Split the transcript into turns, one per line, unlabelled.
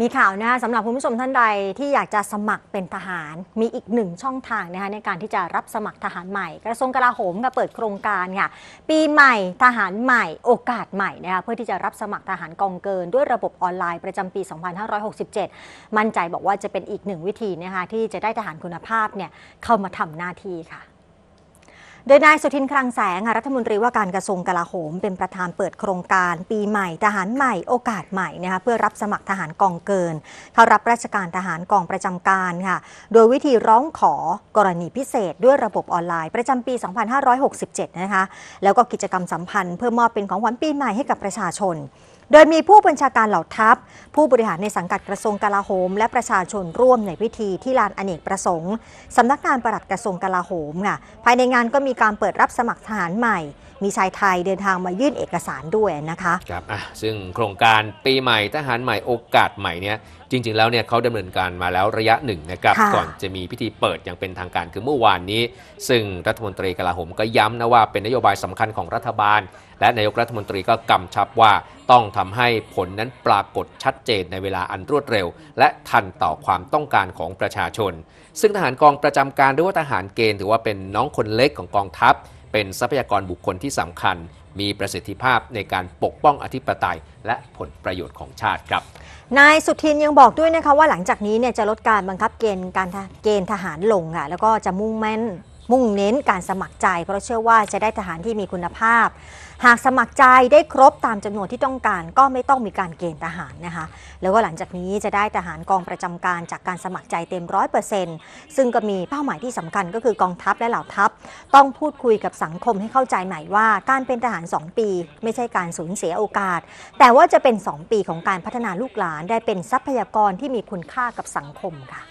มีข่าวนะคะสำหรับคุณผู้ชมท่านใดที่อยากจะสมัครเป็นทหารมีอีกหนึ่งช่องทางนะคะในการที่จะรับสมัครทหารใหม่ กระทรวงกลาโหมก็เปิดโครงการค่ะปีใหม่ทหารใหม่ โอกาสใหม่นะคะเพื่อที่จะรับสมัครทหารกองเกินด้วยระบบออนไลน์ ประจำปี 2567 มั่นใจบอกว่าจะเป็นอีกหนึ่งวิธีนะคะที่จะได้ทหารคุณภาพเนี่ยเข้ามาทำหน้าที่ค่ะโดยนายสุทินคลังแสงรัฐมนตรีว่าการกระทรวงกลาโหม เป็นประธานเปิดโครงการปีใหม่ ทหารใหม่โอกาสใหม่นะคะเพื่อรับสมัครทหารกองเกินเข้ารับราชการทหารกองประจำการค่ะโดยวิธีร้องขอกรณีพิเศษ ด้วยระบบออนไลน์ประจำปี 2567 นะคะแล้วก็กิจกรรมสัมพันธ์เพื่อมอบเป็นของขวัญปีใหม่ให้กับประชาชนโดยมีผู้บัญชาการเหล่าทัพ ผู้บริหารในสังกัดกระทรวงกลาโหม และประชาชนร่วมในพิธีที่ลานอเนกประสงค์สำนักงานปลัดกระทรวงกลาโหมค่ะภายในงานก็มีการเปิดรับสมัครทหารใหม่ มีชายไทยเดินทางมายื่นเอกสารด้วยนะคะ
ครับ อ่ะ ซึ่งโครงการปีใหม่ทหารใหม่โอกาสใหม่เนี่ย จริงๆ แล้วเนี่ยเขาดำเนินการมาแล้วระยะหนึ่งนะครับ ก่อนจะมีพิธีเปิด อย่างเป็นทางการคือเมื่อวานนี้ ซึ่งรัฐมนตรีกลาโหมก็ย้ำนะว่าเป็นนโยบายสำคัญของรัฐบาล และนายกรัฐมนตรีก็กำชับว่าต้องทำให้ผลนั้นปรากฏชัดเจนในเวลาอันรวดเร็ว และทันต่อความต้องการของประชาชน ซึ่งทหารกองประจำการหรือว่าทหารเกณฑ์ถือว่าเป็นน้องคนเล็กของกองทัพ เป็นทรัพยากรบุคคลที่สำคัญ มีประสิทธิภาพในการปกป้องอธิปไตย และผลประโยชน์ของชาติครับ
นายสุทินยังบอกด้วยนะคะว่าหลังจากนี้เนี่ยจะลดการบังคับเกณฑ์การเกณฑ์ทหารลงค่ะแล้วก็จะมุ่งมั่นมุ่งเน้นการสมัครใจเพราะเชื่อว่าจะได้ทหารที่มีคุณภาพ หากสมัครใจได้ครบตามจำนวนที่ต้องการ ก็ไม่ต้องมีการเกณฑ์ทหารนะคะ แล้วก็หลังจากนี้จะได้ทหารกองประจำการจากการสมัครใจเต็มร้อยเปอร์เซ็นต์ซึ่งก็มีเป้าหมายที่สำคัญก็คือกองทัพและเหล่าทัพต้องพูดคุยกับสังคมให้เข้าใจใหม่ ว่าการเป็นทหาร 2 ปี ไม่ใช่การสูญเสียโอกาส แต่ว่าจะเป็น 2 ปีของการพัฒนาลูกหลานได้เป็นทรัพยากรที่มีคุณค่ากับสังคมค่ะ